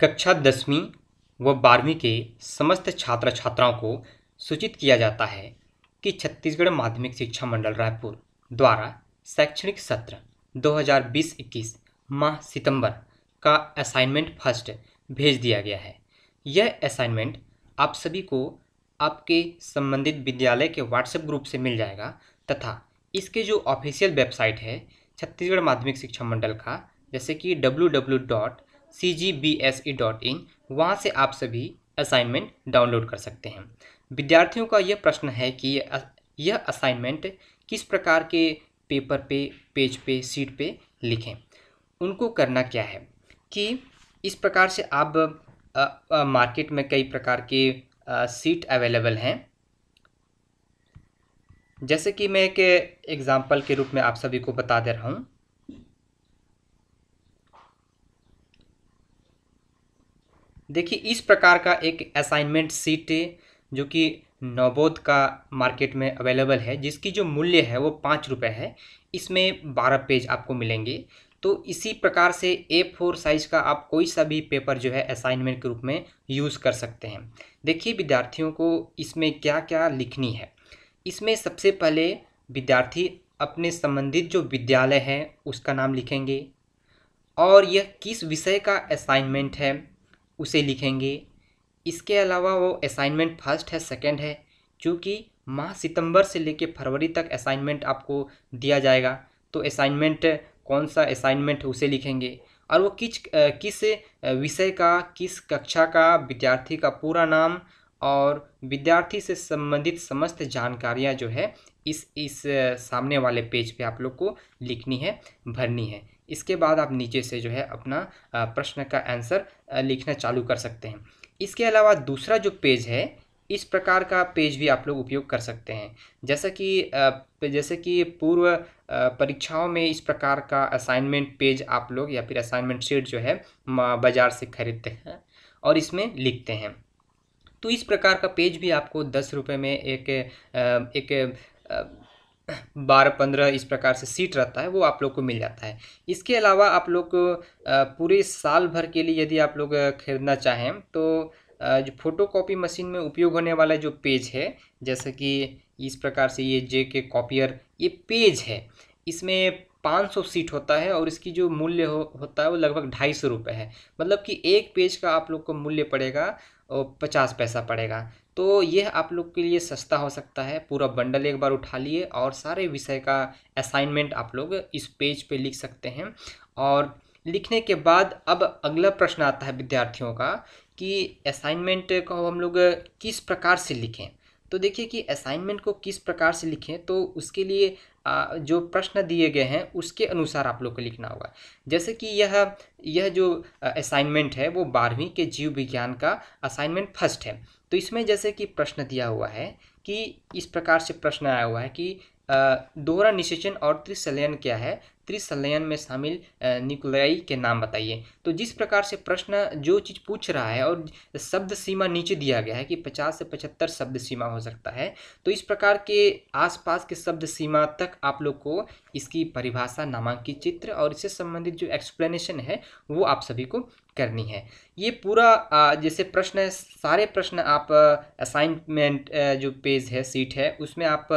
कक्षा दसवीं व बारहवीं के समस्त छात्र छात्राओं को सूचित किया जाता है कि छत्तीसगढ़ माध्यमिक शिक्षा मंडल रायपुर द्वारा शैक्षणिक सत्र 2020-21 माह सितंबर का असाइनमेंट फर्स्ट भेज दिया गया है यह असाइनमेंट आप सभी को आपके संबंधित विद्यालय के व्हाट्सएप ग्रुप से मिल जाएगा तथा इसके जो ऑफिशियल वेबसाइट है छत्तीसगढ़ माध्यमिक शिक्षा मंडल का जैसे कि W W dot C G B S E dot in वहाँ से आप सभी असाइनमेंट डाउनलोड कर सकते हैं विद्यार्थियों का यह प्रश्न है कि यह असाइनमेंट किस प्रकार के पेपर पे पेज पे सीट पे लिखें उनको करना क्या है कि इस प्रकार से आप आ, आ, मार्केट में कई प्रकार के आ, सीट अवेलेबल हैं जैसे कि मैं एक एग्ज़ाम्पल के रूप में आप सभी को बता दे रहा हूँ देखिए इस प्रकार का एक असाइनमेंट सीट जो कि नवबोध का मार्केट में अवेलेबल है जिसकी जो मूल्य है वो पाँच रुपये है इसमें बारह पेज आपको मिलेंगे तो इसी प्रकार से ए फोर साइज़ का आप कोई सा भी पेपर जो है असाइनमेंट के रूप में यूज़ कर सकते हैं देखिए विद्यार्थियों को इसमें क्या क्या लिखनी है इसमें सबसे पहले विद्यार्थी अपने संबंधित जो विद्यालय है उसका नाम लिखेंगे और यह किस विषय का असाइनमेंट है उसे लिखेंगे इसके अलावा वो असाइनमेंट फर्स्ट है सेकंड है क्योंकि माह सितंबर से लेके फरवरी तक असाइनमेंट आपको दिया जाएगा तो असाइनमेंट कौन सा असाइनमेंट उसे लिखेंगे और वो किस किस विषय का किस कक्षा का विद्यार्थी का पूरा नाम और विद्यार्थी से संबंधित समस्त जानकारियाँ जो है इस इस सामने वाले पेज पे आप लोग को लिखनी है भरनी है इसके बाद आप नीचे से जो है अपना प्रश्न का आंसर लिखना चालू कर सकते हैं इसके अलावा दूसरा जो पेज है इस प्रकार का पेज भी आप लोग उपयोग कर सकते हैं जैसा कि जैसे कि पूर्व परीक्षाओं में इस प्रकार का असाइनमेंट पेज आप लोग या फिर असाइनमेंट शीट जो है बाज़ार से खरीदते हैं और इसमें लिखते हैं तो इस प्रकार का पेज भी आपको दस रुपये में एक एक, एक बारह पंद्रह इस प्रकार से सीट रहता है वो आप लोग को मिल जाता है इसके अलावा आप लोग पूरे साल भर के लिए यदि आप लोग खरीदना चाहें तो जो फोटो कॉपी मशीन में उपयोग होने वाला जो पेज है जैसे कि इस प्रकार से ये जे के कॉपियर ये पेज है इसमें 500 सीट होता है और इसकी जो मूल्य हो, होता है वो लगभग ढाई सौ रुपये है मतलब कि एक पेज का आप लोग को मूल्य पड़ेगा और पचास पैसा पड़ेगा तो यह आप लोग के लिए सस्ता हो सकता है पूरा बंडल एक बार उठा लिए और सारे विषय का असाइनमेंट आप लोग इस पेज पे लिख सकते हैं और लिखने के बाद अब अगला प्रश्न आता है विद्यार्थियों का कि असाइनमेंट को हम लोग किस प्रकार से लिखें तो देखिए कि असाइनमेंट को किस प्रकार से लिखें तो उसके लिए जो प्रश्न दिए गए हैं उसके अनुसार आप लोग को लिखना होगा जैसे कि यह यह जो असाइनमेंट है वो बारहवीं के जीव विज्ञान का असाइनमेंट फर्स्ट है तो इसमें जैसे कि प्रश्न दिया हुआ है कि इस प्रकार से प्रश्न आया हुआ है कि दोहरा निषेचन और त्रिशलन क्या है त्रिसलयन में शामिल निकुलाई के नाम बताइए तो जिस प्रकार से प्रश्न जो चीज़ पूछ रहा है और शब्द सीमा नीचे दिया गया है कि पचास से पचहत्तर शब्द सीमा हो सकता है तो इस प्रकार के आसपास के शब्द सीमा तक आप लोग को इसकी परिभाषा नामांकित चित्र और इससे संबंधित जो एक्सप्लेनेशन है वो आप सभी को करनी है ये पूरा जैसे प्रश्न सारे प्रश्न आप असाइनमेंट जो पेज है सीट है उसमें आप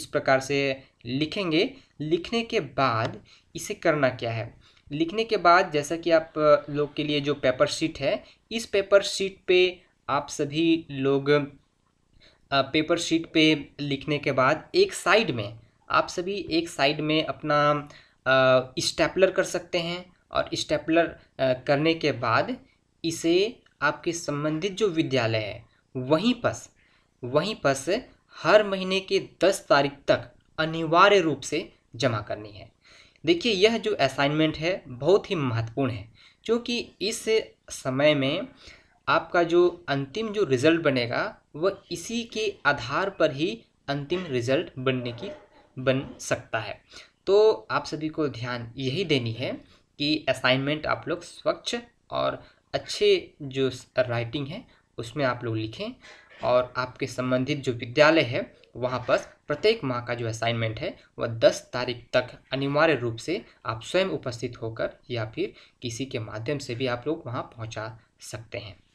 इस प्रकार से लिखेंगे लिखने के बाद इसे करना क्या है लिखने के बाद जैसा कि आप लोग के लिए जो पेपर शीट है इस पेपर शीट पे आप सभी लोग पेपर शीट पे लिखने के बाद एक साइड में आप सभी एक साइड में अपना स्टेपलर कर सकते हैं और स्टेपलर करने के बाद इसे आपके संबंधित जो विद्यालय है वहीं पर वहीं पर हर महीने के दस तारीख तक अनिवार्य रूप से जमा करनी है देखिए यह जो असाइनमेंट है बहुत ही महत्वपूर्ण है क्योंकि इस समय में आपका जो अंतिम जो रिज़ल्ट बनेगा वह इसी के आधार पर ही अंतिम रिज़ल्ट बनने की बन सकता है तो आप सभी को ध्यान यही देनी है कि असाइनमेंट आप लोग स्वच्छ और अच्छे जो राइटिंग है उसमें आप लोग लिखें और आपके संबंधित जो विद्यालय है वहाँ पर प्रत्येक माह का जो असाइनमेंट है वह 10 तारीख तक अनिवार्य रूप से आप स्वयं उपस्थित होकर या फिर किसी के माध्यम से भी आप लोग वहाँ पहुँचा सकते हैं